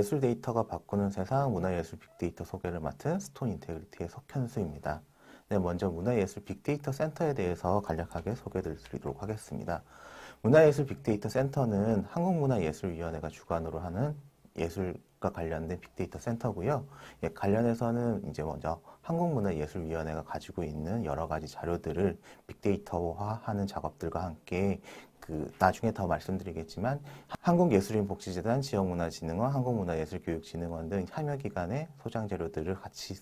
예술 데이터가 바꾸는 세상 문화예술 빅데이터 소개를 맡은 스톤 인테그리티의 석현수입니다. 네, 먼저 문화예술 빅데이터 센터에 대해서 간략하게 소개드리도록 하겠습니다. 문화예술 빅데이터 센터는 한국문화예술위원회가 주관으로 하는 예술과 관련된 빅데이터 센터고요. 예, 관련해서는 이제 먼저 한국문화예술위원회가 가지고 있는 여러 가지 자료들을 빅데이터화하는 작업들과 함께 그 나중에 더 말씀드리겠지만 한국예술인복지재단, 지역문화진흥원, 한국문화예술교육진흥원 등 참여 기관의 소장 재료들을 같이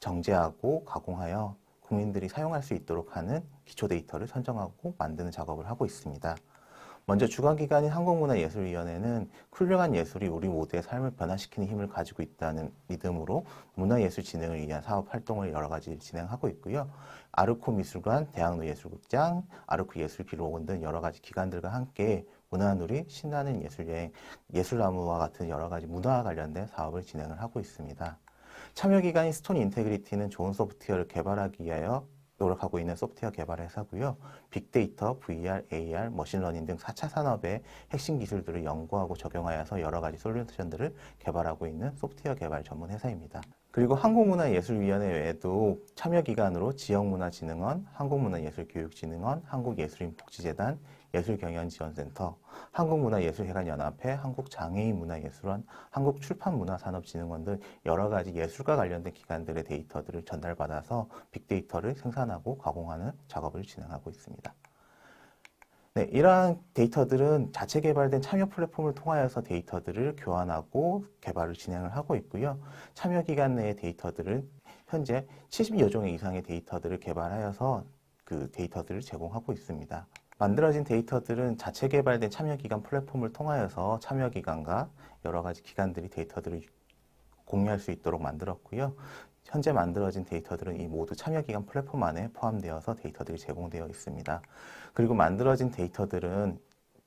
정제하고 가공하여 국민들이 사용할 수 있도록 하는 기초 데이터를 선정하고 만드는 작업을 하고 있습니다. 먼저 주관기관인 한국문화예술위원회는 훌륭한 예술이 우리 모두의 삶을 변화시키는 힘을 가지고 있다는 믿음으로 문화예술 진흥을 위한 사업 활동을 여러 가지 진행하고 있고요. 아르코 미술관, 대학로 예술극장, 아르코 예술기록원 등 여러 가지 기관들과 함께 문화누리, 신나는 예술여행, 예술나무와 같은 여러 가지 문화와 관련된 사업을 진행을 하고 있습니다. 참여기관인 스톤 인테그리티는 좋은 소프트웨어를 개발하기 위하여 노력하고 있는 소프트웨어 개발 회사고요. 빅데이터, VR, AR, 머신러닝 등 4차 산업의 핵심 기술들을 연구하고 적용하여서 여러 가지 솔루션들을 개발하고 있는 소프트웨어 개발 전문 회사입니다. 그리고 한국문화예술위원회 외에도 참여기관으로 지역문화진흥원, 한국문화예술교육진흥원, 한국예술인복지재단, 예술경연지원센터, 한국문화예술회관연합회, 한국장애인문화예술원, 한국출판문화산업진흥원 등 여러 가지 예술과 관련된 기관들의 데이터들을 전달받아서 빅데이터를 생산하고 가공하는 작업을 진행하고 있습니다. 있습니다. 네, 이러한 데이터들은 자체 개발된 참여 플랫폼을 통하여서 데이터들을 교환하고 개발을 진행을 하고 있고요. 참여 기간 내의 데이터들은 현재 70여 종 이상의 데이터들을 개발하여서 그 데이터들을 제공하고 있습니다. 만들어진 데이터들은 자체 개발된 참여 기관 플랫폼을 통하여서 참여 기관과 여러 가지 기관들이 데이터들을 공유할 수 있도록 만들었고요. 현재 만들어진 데이터들은 이 모두 참여기관 플랫폼 안에 포함되어서 데이터들이 제공되어 있습니다. 그리고 만들어진 데이터들은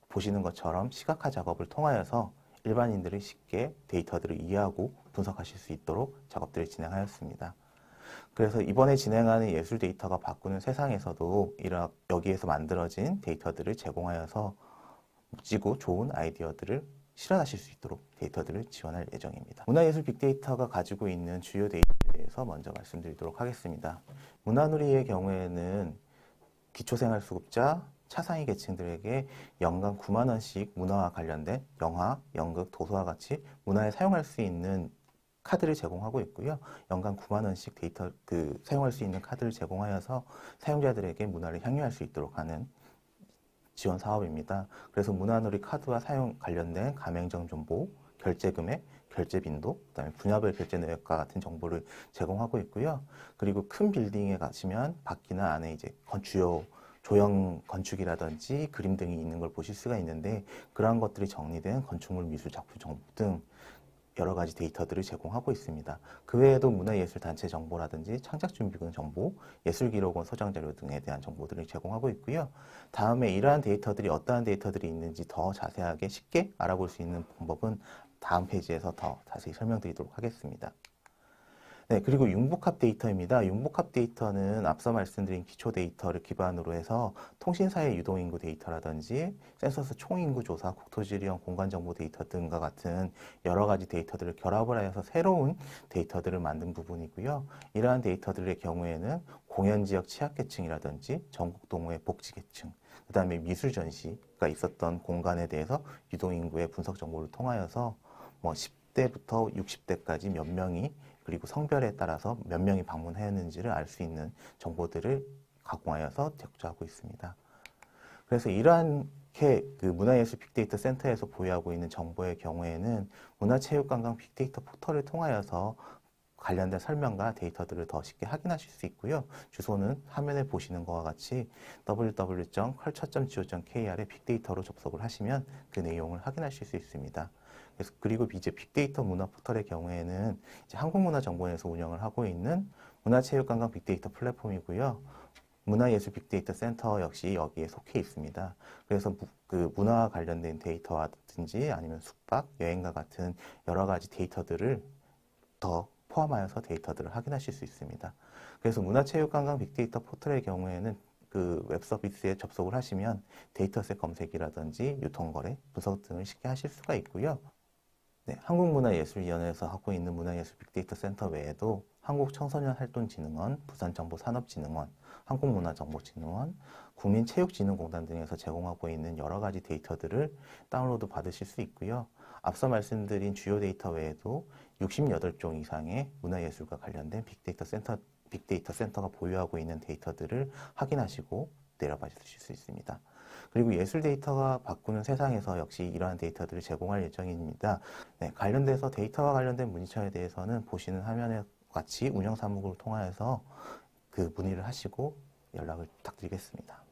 보시는 것처럼 시각화 작업을 통하여서 일반인들이 쉽게 데이터들을 이해하고 분석하실 수 있도록 작업들을 진행하였습니다. 그래서 이번에 진행하는 예술 데이터가 바꾸는 세상에서도 이러, 여기에서 만들어진 데이터들을 제공하여서 묻지고 좋은 아이디어들을 실현하실 수 있도록 데이터들을 지원할 예정입니다. 문화예술 빅데이터가 가지고 있는 주요 데이터 대해서 먼저 말씀드리도록 하겠습니다. 문화누리의 경우에는 기초생활수급자, 차상위 계층들에게 연간 9만 원씩 문화와 관련된 영화, 연극, 도서와 같이 문화에 사용할 수 있는 카드를 제공하고 있고요. 연간 9만 원씩 데이터 그 사용할 수 있는 카드를 제공하여서 사용자들에게 문화를 향유할 수 있도록 하는 지원 사업입니다. 그래서 문화누리 카드와 사용 관련된 가맹점 정보, 결제 금액, 결제 빈도, 그다음에 분야별 결제 내역과 같은 정보를 제공하고 있고요. 그리고 큰 빌딩에 가시면 바퀴나 안에 이제 건축요 조형 건축이라든지 그림 등이 있는 걸 보실 수가 있는데 그러한 것들이 정리된 건축물 미술 작품 정보 등 여러 가지 데이터들을 제공하고 있습니다. 그 외에도 문화예술단체 정보라든지 창작준비금 정보, 예술기록원 소장자료 등에 대한 정보들을 제공하고 있고요. 다음에 이러한 데이터들이 어떠한 데이터들이 있는지 더 자세하게 쉽게 알아볼 수 있는 방법은 다음 페이지에서 더 자세히 설명드리도록 하겠습니다. 네, 그리고 융복합 데이터입니다. 융복합 데이터는 앞서 말씀드린 기초 데이터를 기반으로 해서 통신사의 유동인구 데이터라든지 센서스 총인구 조사, 국토지리형 공간정보 데이터 등과 같은 여러 가지 데이터들을 결합을 하여서 새로운 데이터들을 만든 부분이고요. 이러한 데이터들의 경우에는 공연지역 취약계층이라든지 전국 동호회 복지계층, 그 다음에 미술 전시가 있었던 공간에 대해서 유동인구의 분석 정보를 통하여서 뭐 10대부터 60대까지 몇 명이 그리고 성별에 따라서 몇 명이 방문하였는지를 알 수 있는 정보들을 가공하여서 제조하고 있습니다. 그래서 이러한 그 문화예술 빅데이터 센터에서 보유하고 있는 정보의 경우에는 문화체육관광 빅데이터 포털을 통하여서 관련된 설명과 데이터들을 더 쉽게 확인하실 수 있고요. 주소는 화면에 보시는 것과 같이 www.culture.go.kr의 빅데이터로 접속을 하시면 그 내용을 확인하실 수 있습니다. 그래서 그리고 이제 빅데이터 문화 포털의 경우에는 이제 한국문화정보원에서 운영을 하고 있는 문화체육관광 빅데이터 플랫폼이고요. 문화예술 빅데이터 센터 역시 여기에 속해 있습니다. 그래서 그 문화와 관련된 데이터라든지 아니면 숙박, 여행과 같은 여러 가지 데이터들을 더 포함하여서 데이터들을 확인하실 수 있습니다. 그래서 문화체육관광 빅데이터 포털의 경우에는 그 웹서비스에 접속을 하시면 데이터셋 검색이라든지 유통거래, 분석 등을 쉽게 하실 수가 있고요. 네, 한국문화예술위원회에서 하고 있는 문화예술 빅데이터 센터 외에도 한국청소년활동진흥원, 부산정보산업진흥원, 한국문화정보진흥원, 국민체육진흥공단 등에서 제공하고 있는 여러 가지 데이터들을 다운로드 받으실 수 있고요. 앞서 말씀드린 주요 데이터 외에도 68종 이상의 문화예술과 관련된 빅데이터 센터 빅데이터 센터가 보유하고 있는 데이터들을 확인하시고 내려받으실수 있습니다. 그리고 예술 데이터가 바꾸는 세상에서 역시 이러한 데이터들을 제공할 예정입니다. 네, 관련돼서 데이터와 관련된 문의처에 대해서는 보시는 화면에 같이 운영 사무국을 통하여서 그 문의를 하시고 연락을 부탁드리겠습니다.